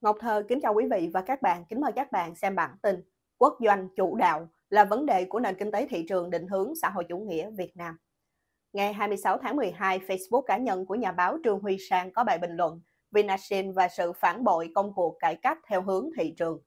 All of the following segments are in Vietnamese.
Ngọc Thơ kính chào quý vị và các bạn. Kính mời các bạn xem bản tin Quốc doanh chủ đạo là vấn đề của nền kinh tế thị trường định hướng xã hội chủ nghĩa Việt Nam. Ngày 26 tháng 12, Facebook cá nhân của nhà báo Trương Huy Sang có bài bình luận Vinashin và sự phản bội công cuộc cải cách theo hướng thị trường.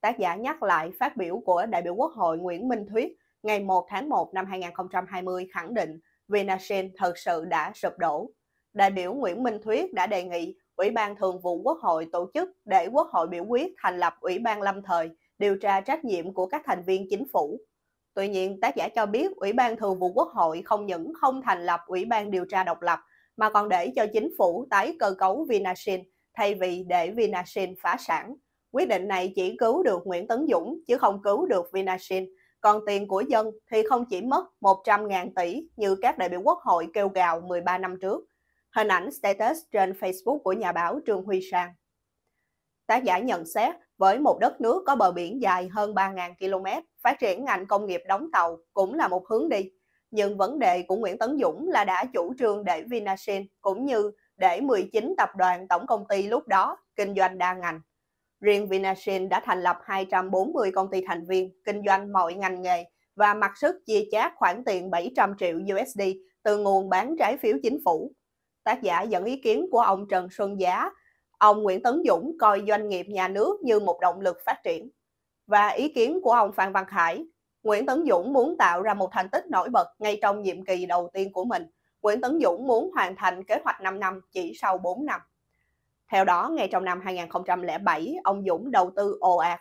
Tác giả nhắc lại phát biểu của đại biểu Quốc hội Nguyễn Minh Thuyết ngày 1 tháng 1 năm 2020 khẳng định Vinashin thật sự đã sụp đổ. Đại biểu Nguyễn Minh Thuyết đã đề nghị Ủy ban Thường vụ Quốc hội tổ chức để Quốc hội biểu quyết thành lập Ủy ban lâm thời điều tra trách nhiệm của các thành viên chính phủ. Tuy nhiên, tác giả cho biết Ủy ban Thường vụ Quốc hội không những không thành lập Ủy ban điều tra độc lập mà còn để cho chính phủ tái cơ cấu Vinasin thay vì để Vinasin phá sản. Quyết định này chỉ cứu được Nguyễn Tấn Dũng chứ không cứu được Vinasin. Còn tiền của dân thì không chỉ mất 100.000 tỷ như các đại biểu quốc hội kêu gào 13 năm trước, hình ảnh status trên Facebook của nhà báo Trương Huy Sang. Tác giả nhận xét, với một đất nước có bờ biển dài hơn 3.000 km, phát triển ngành công nghiệp đóng tàu cũng là một hướng đi. Nhưng vấn đề của Nguyễn Tấn Dũng là đã chủ trương để vinashin cũng như để 19 tập đoàn tổng công ty lúc đó kinh doanh đa ngành. Riêng vinashin đã thành lập 240 công ty thành viên kinh doanh mọi ngành nghề và mặc sức chia chác khoản tiền 700 triệu USD từ nguồn bán trái phiếu chính phủ tác giả dẫn ý kiến của ông Trần Xuân Giá, ông Nguyễn Tấn Dũng coi doanh nghiệp nhà nước như một động lực phát triển. Và ý kiến của ông Phan Văn Khải, Nguyễn Tấn Dũng muốn tạo ra một thành tích nổi bật ngay trong nhiệm kỳ đầu tiên của mình. Nguyễn Tấn Dũng muốn hoàn thành kế hoạch 5 năm chỉ sau 4 năm. Theo đó, ngay trong năm 2007, ông Dũng đầu tư ồ ạt,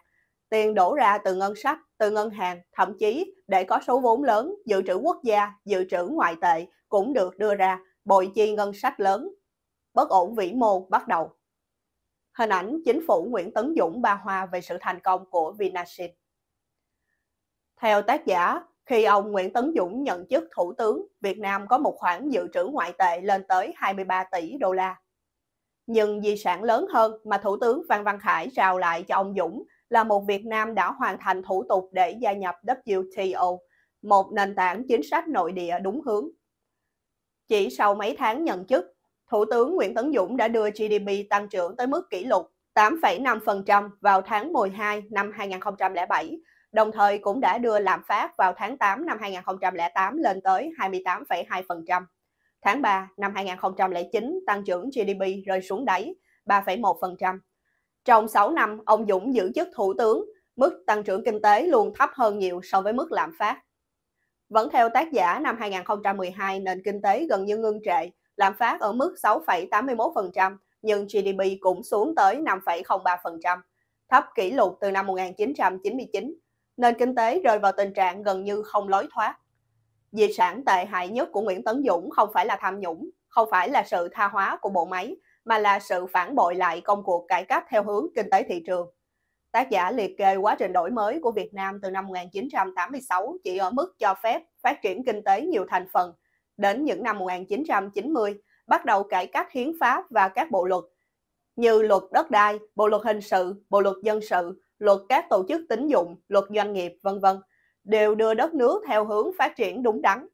tiền đổ ra từ ngân sách, từ ngân hàng, thậm chí để có số vốn lớn, dự trữ quốc gia, dự trữ ngoại tệ cũng được đưa ra bội chi ngân sách lớn, bất ổn vĩ mô bắt đầu. Hình ảnh chính phủ Nguyễn Tấn Dũng ba hoa về sự thành công của Vinashin. Theo tác giả, khi ông Nguyễn Tấn Dũng nhận chức thủ tướng, Việt Nam có một khoản dự trữ ngoại tệ lên tới 23 tỷ đô la. Nhưng di sản lớn hơn mà Thủ tướng Phan Văn Khải rào lại cho ông Dũng là một Việt Nam đã hoàn thành thủ tục để gia nhập WTO, một nền tảng chính sách nội địa đúng hướng. Chỉ sau mấy tháng nhận chức, Thủ tướng Nguyễn Tấn Dũng đã đưa GDP tăng trưởng tới mức kỷ lục 8,5% vào tháng 12 năm 2007, đồng thời cũng đã đưa lạm phát vào tháng 8 năm 2008 lên tới 28,2%. Tháng 3 năm 2009, tăng trưởng GDP rơi xuống đáy 3,1%. Trong 6 năm, ông Dũng giữ chức thủ tướng, mức tăng trưởng kinh tế luôn thấp hơn nhiều so với mức lạm phát. Vẫn theo tác giả, năm 2012, nền kinh tế gần như ngưng trệ, lạm phát ở mức 6,81%, nhưng GDP cũng xuống tới 5,03%, thấp kỷ lục từ năm 1999. Nền kinh tế rơi vào tình trạng gần như không lối thoát. Di sản tệ hại nhất của Nguyễn Tấn Dũng không phải là tham nhũng, không phải là sự tha hóa của bộ máy, mà là sự phản bội lại công cuộc cải cách theo hướng kinh tế thị trường. Tác giả liệt kê quá trình đổi mới của Việt Nam từ năm 1986 chỉ ở mức cho phép phát triển kinh tế nhiều thành phần. Đến những năm 1990, bắt đầu cải cách hiến pháp và các bộ luật như luật đất đai, bộ luật hình sự, bộ luật dân sự, luật các tổ chức tín dụng, luật doanh nghiệp, vân vân đều đưa đất nước theo hướng phát triển đúng đắn.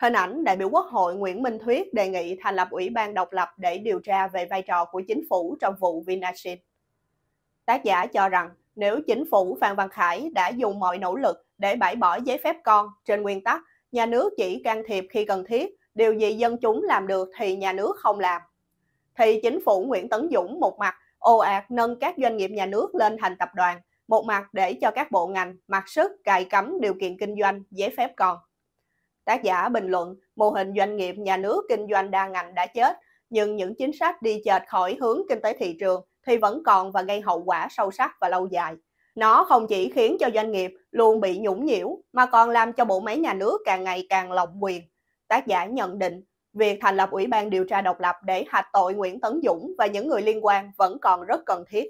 Hình ảnh đại biểu Quốc hội Nguyễn Minh Thuyết đề nghị thành lập Ủy ban độc lập để điều tra về vai trò của chính phủ trong vụ Vinashin. Tác giả cho rằng nếu chính phủ Phan Văn Khải đã dùng mọi nỗ lực để bãi bỏ giấy phép con trên nguyên tắc nhà nước chỉ can thiệp khi cần thiết, điều gì dân chúng làm được thì nhà nước không làm. Thì chính phủ Nguyễn Tấn Dũng một mặt ồ ạt nâng các doanh nghiệp nhà nước lên thành tập đoàn, một mặt để cho các bộ ngành mặc sức cài cấm điều kiện kinh doanh giấy phép con Tác giả bình luận, mô hình doanh nghiệp nhà nước kinh doanh đa ngành đã chết, nhưng những chính sách đi chệch khỏi hướng kinh tế thị trường thì vẫn còn và gây hậu quả sâu sắc và lâu dài. Nó không chỉ khiến cho doanh nghiệp luôn bị nhũng nhiễu mà còn làm cho bộ máy nhà nước càng ngày càng lộng quyền. Tác giả nhận định việc thành lập Ủy ban điều tra độc lập để hạch tội Nguyễn Tấn Dũng và những người liên quan vẫn còn rất cần thiết.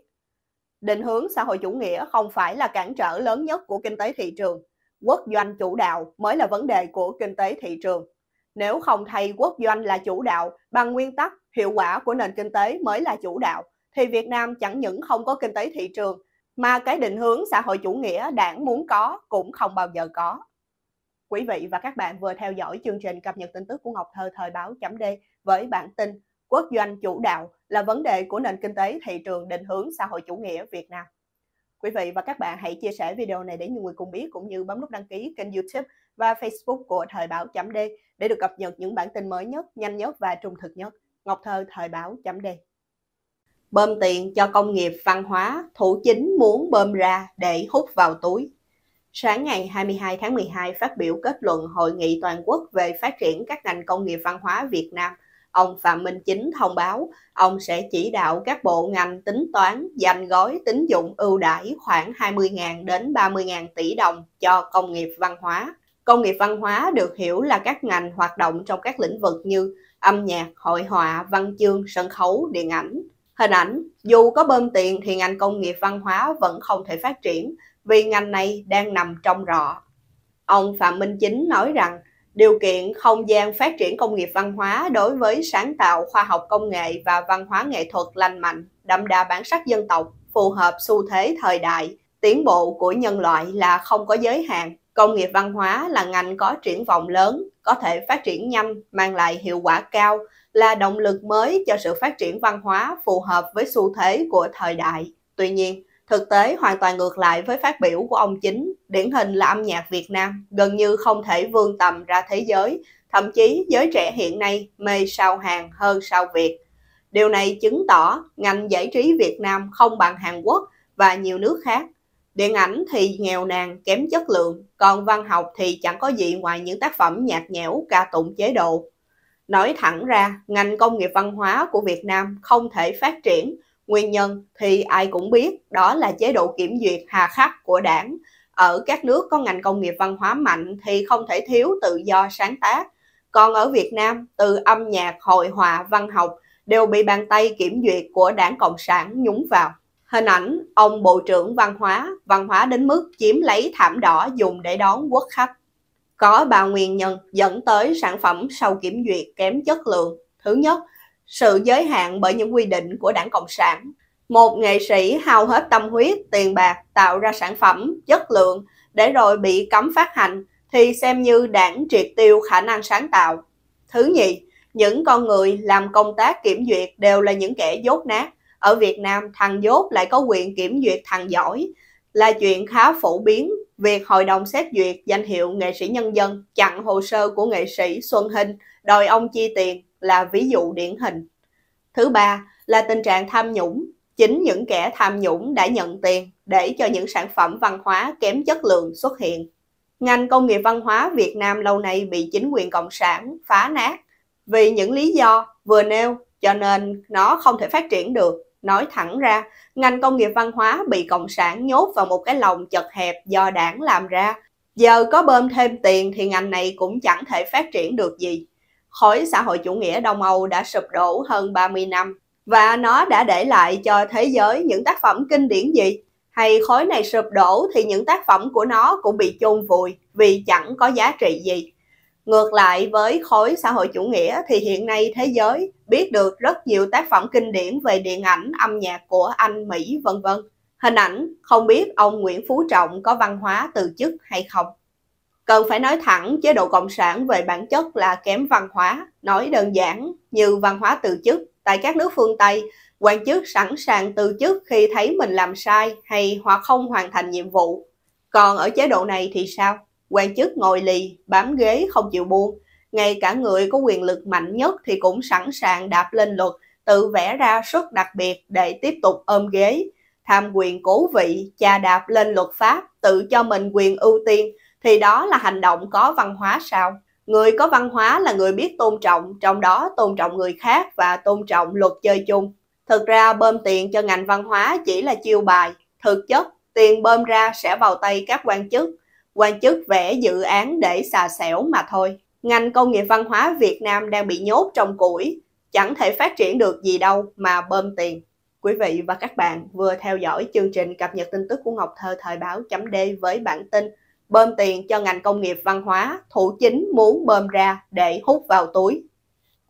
Định hướng xã hội chủ nghĩa không phải là cản trở lớn nhất của kinh tế thị trường. Quốc doanh chủ đạo mới là vấn đề của kinh tế thị trường. Nếu không thay quốc doanh là chủ đạo bằng nguyên tắc hiệu quả của nền kinh tế mới là chủ đạo thì Việt Nam chẳng những không có kinh tế thị trường mà cái định hướng xã hội chủ nghĩa đảng muốn có cũng không bao giờ có. Quý vị và các bạn vừa theo dõi chương trình cập nhật tin tức của Ngọc Thơ thời báo chấm D với bản tin Quốc doanh chủ đạo là vấn đề của nền kinh tế thị trường định hướng xã hội chủ nghĩa Việt Nam. Quý vị và các bạn hãy chia sẻ video này để nhiều người cùng biết cũng như bấm nút đăng ký kênh YouTube và Facebook của Thời báo chấm D để được cập nhật những bản tin mới nhất, nhanh nhất và trung thực nhất. Ngọc Thơ Thời báo chấm D bơm tiền cho công nghiệp văn hóa, thủ chính muốn bơm ra để hút vào túi. Sáng ngày 22 tháng 12 phát biểu kết luận Hội nghị toàn quốc về phát triển các ngành công nghiệp văn hóa Việt Nam, ông Phạm Minh Chính thông báo ông sẽ chỉ đạo các bộ ngành tính toán dành gói tín dụng ưu đãi khoảng 20.000 đến 30.000 tỷ đồng cho công nghiệp văn hóa. Công nghiệp văn hóa được hiểu là các ngành hoạt động trong các lĩnh vực như âm nhạc, hội họa, văn chương, sân khấu, điện ảnh, Hình ảnh, dù có bơm tiền thì ngành công nghiệp văn hóa vẫn không thể phát triển vì ngành này đang nằm trong rọ. Ông Phạm Minh Chính nói rằng điều kiện không gian phát triển công nghiệp văn hóa đối với sáng tạo khoa học công nghệ và văn hóa nghệ thuật lành mạnh, đậm đà bản sắc dân tộc, phù hợp xu thế thời đại, tiến bộ của nhân loại là không có giới hạn Công nghiệp văn hóa là ngành có triển vọng lớn, có thể phát triển nhanh, mang lại hiệu quả cao, là động lực mới cho sự phát triển văn hóa phù hợp với xu thế của thời đại. Tuy nhiên, thực tế hoàn toàn ngược lại với phát biểu của ông chính, điển hình là âm nhạc Việt Nam gần như không thể vươn tầm ra thế giới, thậm chí giới trẻ hiện nay mê sao Hàn hơn sao Việt. Điều này chứng tỏ ngành giải trí Việt Nam không bằng Hàn Quốc và nhiều nước khác Điện ảnh thì nghèo nàn, kém chất lượng, còn văn học thì chẳng có gì ngoài những tác phẩm nhạt nhẽo ca tụng chế độ. Nói thẳng ra, ngành công nghiệp văn hóa của Việt Nam không thể phát triển. Nguyên nhân thì ai cũng biết đó là chế độ kiểm duyệt hà khắc của đảng. Ở các nước có ngành công nghiệp văn hóa mạnh thì không thể thiếu tự do sáng tác. Còn ở Việt Nam, từ âm nhạc, hội họa, văn học đều bị bàn tay kiểm duyệt của đảng Cộng sản nhúng vào. Hình ảnh ông Bộ trưởng Văn hóa, Văn hóa đến mức chiếm lấy thảm đỏ dùng để đón quốc khách. Có ba nguyên nhân dẫn tới sản phẩm sau kiểm duyệt kém chất lượng. Thứ nhất, sự giới hạn bởi những quy định của đảng Cộng sản. Một nghệ sĩ hao hết tâm huyết, tiền bạc tạo ra sản phẩm, chất lượng để rồi bị cấm phát hành thì xem như đảng triệt tiêu khả năng sáng tạo. Thứ nhì, những con người làm công tác kiểm duyệt đều là những kẻ dốt nát, ở Việt Nam thằng dốt lại có quyền kiểm duyệt thằng giỏi là chuyện khá phổ biến. Việc hội đồng xét duyệt danh hiệu nghệ sĩ nhân dân chặn hồ sơ của nghệ sĩ Xuân Hinh đòi ông chi tiền là ví dụ điển hình. Thứ ba là tình trạng tham nhũng. Chính những kẻ tham nhũng đã nhận tiền để cho những sản phẩm văn hóa kém chất lượng xuất hiện. Ngành công nghiệp văn hóa Việt Nam lâu nay bị chính quyền cộng sản phá nát vì những lý do vừa nêu cho nên nó không thể phát triển được Nói thẳng ra, ngành công nghiệp văn hóa bị Cộng sản nhốt vào một cái lồng chật hẹp do đảng làm ra. Giờ có bơm thêm tiền thì ngành này cũng chẳng thể phát triển được gì. Khối xã hội chủ nghĩa Đông Âu đã sụp đổ hơn 30 năm và nó đã để lại cho thế giới những tác phẩm kinh điển gì? Hay khối này sụp đổ thì những tác phẩm của nó cũng bị chôn vùi vì chẳng có giá trị gì. Ngược lại với khối xã hội chủ nghĩa thì hiện nay thế giới biết được rất nhiều tác phẩm kinh điển về điện ảnh, âm nhạc của Anh, Mỹ, vân vân. Hình ảnh không biết ông Nguyễn Phú Trọng có văn hóa từ chức hay không. Cần phải nói thẳng chế độ cộng sản về bản chất là kém văn hóa, nói đơn giản như văn hóa từ chức tại các nước phương Tây, quan chức sẵn sàng từ chức khi thấy mình làm sai hay hoặc không hoàn thành nhiệm vụ. Còn ở chế độ này thì sao? quan chức ngồi lì, bám ghế không chịu buông. Ngay cả người có quyền lực mạnh nhất thì cũng sẵn sàng đạp lên luật, tự vẽ ra suất đặc biệt để tiếp tục ôm ghế. Tham quyền cố vị, cha đạp lên luật pháp, tự cho mình quyền ưu tiên, thì đó là hành động có văn hóa sao? Người có văn hóa là người biết tôn trọng, trong đó tôn trọng người khác và tôn trọng luật chơi chung. Thực ra bơm tiền cho ngành văn hóa chỉ là chiêu bài, thực chất tiền bơm ra sẽ vào tay các quan chức, quan chức vẽ dự án để xà xẻo mà thôi. Ngành công nghiệp văn hóa Việt Nam đang bị nhốt trong củi, chẳng thể phát triển được gì đâu mà bơm tiền. Quý vị và các bạn vừa theo dõi chương trình cập nhật tin tức của Ngọc Thơ Thời báo chấm D với bản tin Bơm tiền cho ngành công nghiệp văn hóa, thủ chính muốn bơm ra để hút vào túi